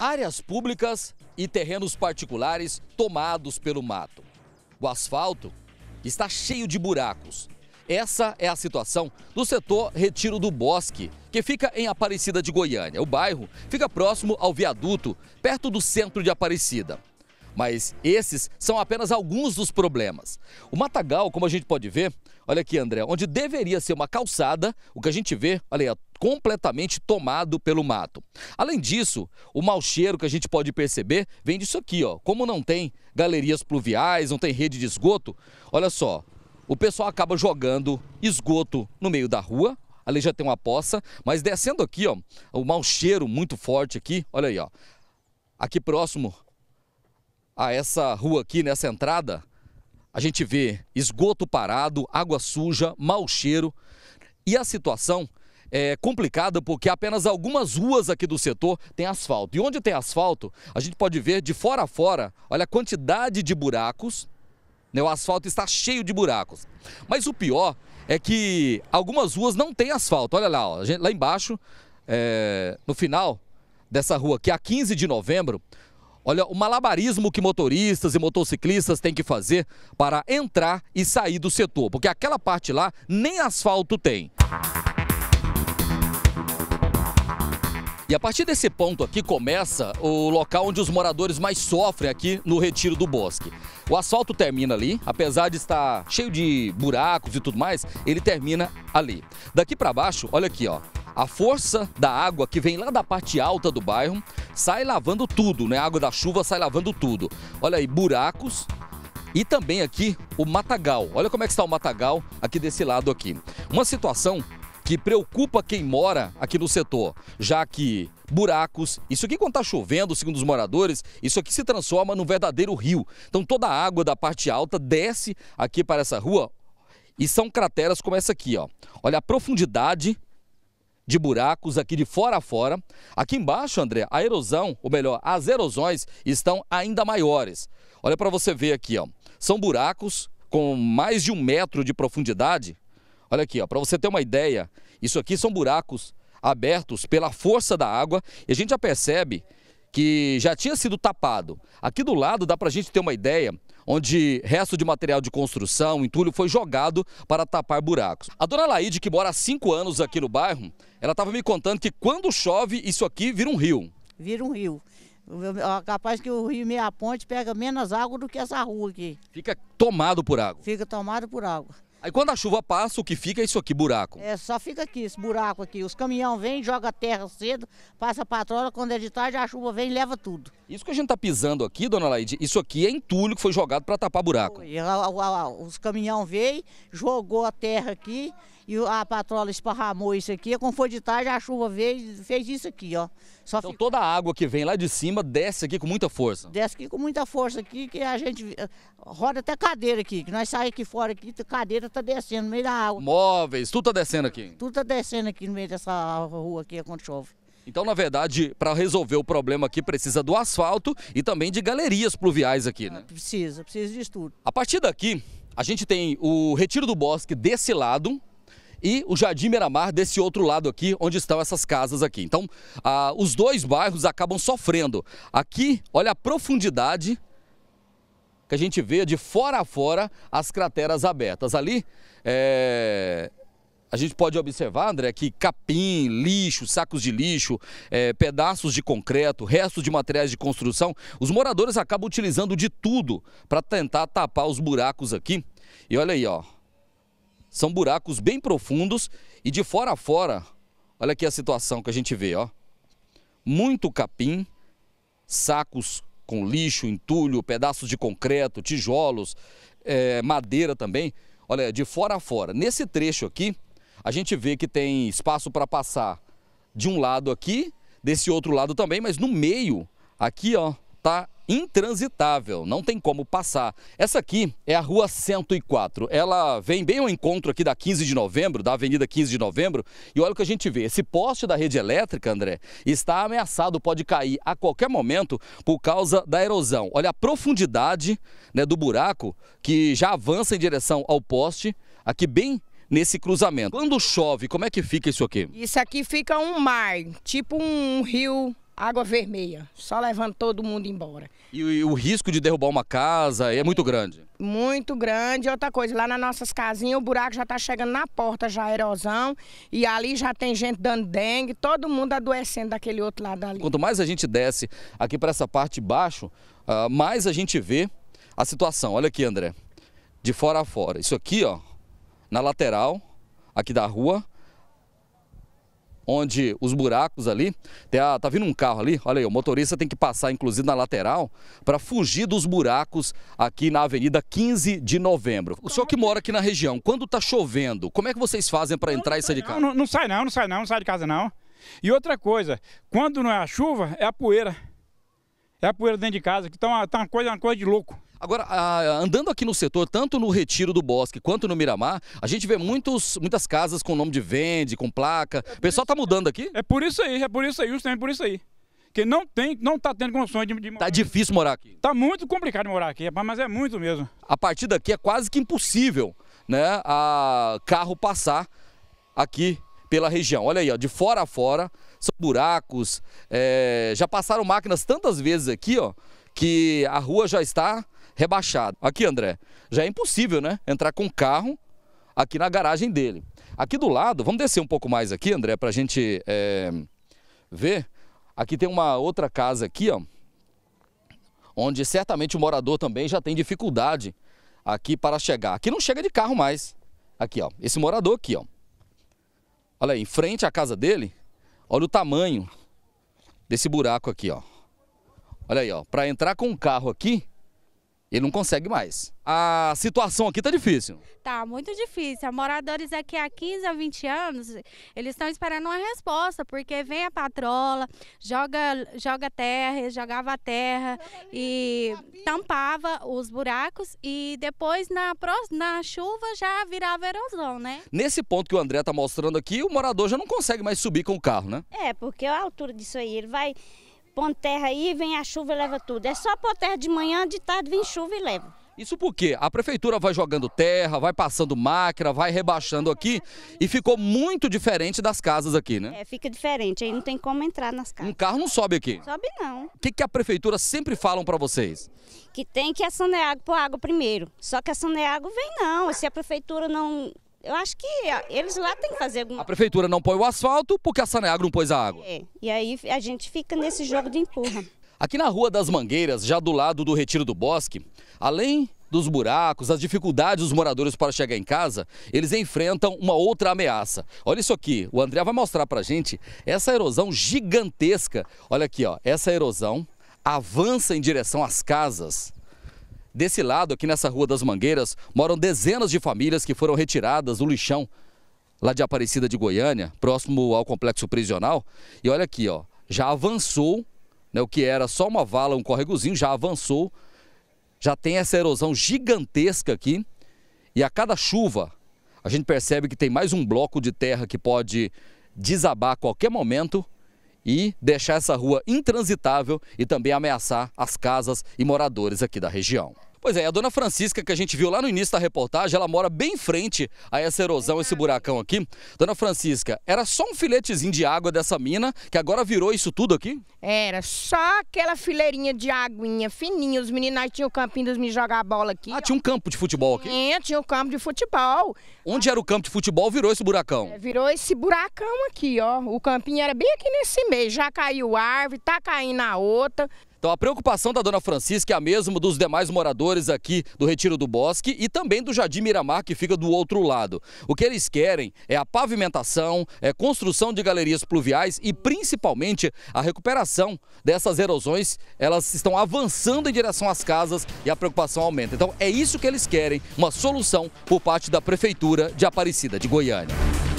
Áreas públicas e terrenos particulares tomados pelo mato. O asfalto está cheio de buracos. Essa é a situação do setor Retiro do Bosque, que fica em Aparecida de Goiânia. O bairro fica próximo ao viaduto, perto do centro de Aparecida. Mas esses são apenas alguns dos problemas. O matagal, como a gente pode ver, olha aqui, André, onde deveria ser uma calçada, o que a gente vê, olha aí, completamente tomado pelo mato. Além disso, o mau cheiro que a gente pode perceber vem disso aqui, ó. Como não tem galerias pluviais, não tem rede de esgoto, olha só, o pessoal acaba jogando esgoto no meio da rua. Ali já tem uma poça, mas descendo aqui, ó, o mau cheiro muito forte aqui, olha aí, ó. Aqui próximo a essa rua aqui, nessa entrada, a gente vê esgoto parado, água suja, mau cheiro. E a situação é, complicada porque apenas algumas ruas aqui do setor têm asfalto. E onde tem asfalto, a gente pode ver de fora a fora, olha a quantidade de buracos. Né? O asfalto está cheio de buracos. Mas o pior é que algumas ruas não têm asfalto. Olha lá, ó, gente, lá embaixo, é, no final dessa rua aqui, a 15 de novembro, Olha o malabarismo que motoristas e motociclistas têm que fazer para entrar e sair do setor, porque aquela parte lá nem asfalto tem. E a partir desse ponto aqui começa o local onde os moradores mais sofrem aqui no Retiro do Bosque. O asfalto termina ali, apesar de estar cheio de buracos e tudo mais, ele termina ali. Daqui para baixo, olha aqui, ó. A força da água que vem lá da parte alta do bairro sai lavando tudo, né? A água da chuva sai lavando tudo. Olha aí, buracos, e também aqui o matagal. Olha como é que está o matagal aqui desse lado aqui. Uma situação que preocupa quem mora aqui no setor, já que buracos, isso aqui quando está chovendo, segundo os moradores, isso aqui se transforma num verdadeiro rio. Então toda a água da parte alta desce aqui para essa rua e são crateras como essa aqui, ó. Olha a profundidade de buracos aqui de fora a fora. Aqui embaixo, André, a erosão, ou melhor, as erosões estão ainda maiores. Olha para você ver aqui, ó. São buracos com mais de um metro de profundidade. Olha aqui, ó, para você ter uma ideia, isso aqui são buracos abertos pela força da água e a gente já percebe que já tinha sido tapado. Aqui do lado dá para a gente ter uma ideia onde resto de material de construção, entulho, foi jogado para tapar buracos. A dona Laide, que mora há cinco anos aqui no bairro, ela estava me contando que quando chove, isso aqui vira um rio. Vira um rio. Capaz que o rio Meia Ponte pega menos água do que essa rua aqui. Fica tomado por água? Fica tomado por água. Aí quando a chuva passa, o que fica é isso aqui, buraco. É, só fica aqui, esse buraco aqui. Os caminhão vêm, joga terra cedo, passa a patrola, quando é de tarde a chuva vem e leva tudo. Isso que a gente tá pisando aqui, dona Laide, isso aqui é entulho que foi jogado para tapar buraco. Foi. Os caminhão veio, jogou a terra aqui e a patroa esparramou isso aqui. Quando foi de tarde, a chuva veio fez isso aqui, ó. Só então ficou... toda a água que vem lá de cima desce aqui com muita força? Desce aqui com muita força aqui, que a gente eh, roda até cadeira aqui. Que nós saímos aqui fora aqui, a cadeira tá descendo no meio da água. Móveis, tudo tá descendo aqui? Tudo tá descendo aqui no meio dessa rua aqui, quando chove. Então, na verdade, para resolver o problema aqui, precisa do asfalto e também de galerias pluviais aqui, né? Precisa, precisa disso tudo. A partir daqui, a gente tem o Retiro do Bosque desse lado, e o Jardim Miramar desse outro lado aqui, onde estão essas casas aqui. Então, ah, os dois bairros acabam sofrendo. Aqui, olha a profundidade que a gente vê de fora a fora as crateras abertas. Ali, é, a gente pode observar, André, que capim, lixo, sacos de lixo, é, pedaços de concreto, restos de materiais de construção, os moradores acabam utilizando de tudo para tentar tapar os buracos aqui. E olha aí, ó, são buracos bem profundos e de fora a fora, olha aqui a situação que a gente vê, ó. Muito capim, sacos com lixo, entulho, pedaços de concreto, tijolos, é, madeira também. Olha, de fora a fora. Nesse trecho aqui, a gente vê que tem espaço para passar de um lado aqui, desse outro lado também, mas no meio, aqui ó, tá intransitável, não tem como passar. Essa aqui é a Rua 104. Ela vem bem ao encontro aqui da 15 de novembro, da Avenida 15 de novembro, e olha o que a gente vê. Esse poste da rede elétrica, André, está ameaçado, pode cair a qualquer momento por causa da erosão. Olha a profundidade né, do buraco que já avança em direção ao poste, aqui bem nesse cruzamento. Quando chove, como é que fica isso aqui? Isso aqui fica um mar, tipo um rio água vermelha. Só levando todo mundo embora. E, e o risco de derrubar uma casa é muito grande? Muito grande. Outra coisa, lá nas nossas casinhas o buraco já está chegando na porta, já erosão. E ali já tem gente dando dengue, todo mundo adoecendo daquele outro lado ali. Quanto mais a gente desce aqui para essa parte de baixo, uh, mais a gente vê a situação. Olha aqui, André. De fora a fora. Isso aqui, ó, na lateral aqui da rua, onde os buracos ali, tá, tá vindo um carro ali, olha aí, o motorista tem que passar inclusive na lateral para fugir dos buracos aqui na Avenida 15 de Novembro. O senhor que mora aqui na região, quando tá chovendo, como é que vocês fazem para entrar e sair de casa? Não, não, sai não, não sai não, não sai de casa não. E outra coisa, quando não é a chuva, é a poeira. É a poeira dentro de casa, que tá uma, tá uma, coisa, uma coisa de louco. Agora, andando aqui no setor, tanto no Retiro do Bosque quanto no Miramar, a gente vê muitos, muitas casas com nome de vende, com placa. É o pessoal tá mudando aqui? É por isso aí, é por isso aí, justamente por isso aí. Porque não tem, não tá tendo condições de, de morar. Tá difícil morar aqui. Tá muito complicado morar aqui, mas é muito mesmo. A partir daqui é quase que impossível, né, a carro passar aqui pela região. Olha aí, ó, de fora a fora, são buracos, é, já passaram máquinas tantas vezes aqui, ó, que a rua já está rebaixada. Aqui, André, já é impossível, né, entrar com carro aqui na garagem dele. Aqui do lado, vamos descer um pouco mais aqui, André, para a gente é, ver. Aqui tem uma outra casa aqui, ó, onde certamente o morador também já tem dificuldade aqui para chegar. Aqui não chega de carro mais. Aqui, ó, esse morador aqui, ó. Olha aí, em frente à casa dele, Olha o tamanho desse buraco aqui, ó. Olha aí, ó. Para entrar com o carro aqui, ele não consegue mais. A situação aqui tá difícil. Tá muito difícil. Moradores aqui há 15 a 20 anos, eles estão esperando uma resposta, porque vem a patrola, joga, joga terra, jogava terra e tampava os buracos e depois na, na chuva já virava erosão, né? Nesse ponto que o André tá mostrando aqui, o morador já não consegue mais subir com o carro, né? É, porque a altura disso aí, ele vai Põe terra aí, vem a chuva e leva tudo. É só pôr terra de manhã, de tarde vem chuva e leva. Isso porque a prefeitura vai jogando terra, vai passando máquina, vai rebaixando aqui e ficou muito diferente das casas aqui, né? É, fica diferente, aí não tem como entrar nas casas. Um carro não sobe aqui? Sobe não. O que, que a prefeitura sempre falam para vocês? Que tem que a Saneago pôr água primeiro. Só que a água vem não, se a prefeitura não eu acho que eles lá têm que fazer alguma A prefeitura não põe o asfalto porque a Saneagro não pôs a água. É, e aí a gente fica nesse jogo de empurra. Aqui na Rua das Mangueiras, já do lado do Retiro do Bosque, além dos buracos, as dificuldades dos moradores para chegar em casa, eles enfrentam uma outra ameaça. Olha isso aqui, o André vai mostrar para gente essa erosão gigantesca. Olha aqui, ó, essa erosão avança em direção às casas Desse lado, aqui nessa Rua das Mangueiras, moram dezenas de famílias que foram retiradas do lixão lá de Aparecida de Goiânia, próximo ao complexo prisional. E olha aqui, ó, já avançou, né, o que era só uma vala, um córregozinho, já avançou. Já tem essa erosão gigantesca aqui. E a cada chuva, a gente percebe que tem mais um bloco de terra que pode desabar a qualquer momento e deixar essa rua intransitável e também ameaçar as casas e moradores aqui da região. Pois é, a dona Francisca que a gente viu lá no início da reportagem, ela mora bem em frente a essa erosão, esse buracão aqui. Dona Francisca, era só um filetezinho de água dessa mina que agora virou isso tudo aqui? Era, só aquela fileirinha de aguinha fininha. Os meninos tinham o campinho dos meninos jogar bola aqui. Ah, ó. tinha um campo de futebol aqui? Sim, é, tinha um campo de futebol. Onde ah. era o campo de futebol virou esse buracão? É, virou esse buracão aqui, ó. O campinho era bem aqui nesse meio. Já caiu árvore, tá caindo a outra. Então a preocupação da dona Francisca é a mesma dos demais moradores aqui do Retiro do Bosque e também do Jardim Miramar, que fica do outro lado. O que eles querem é a pavimentação, é construção de galerias pluviais e principalmente a recuperação dessas erosões. Elas estão avançando em direção às casas e a preocupação aumenta. Então é isso que eles querem, uma solução por parte da Prefeitura de Aparecida de Goiânia.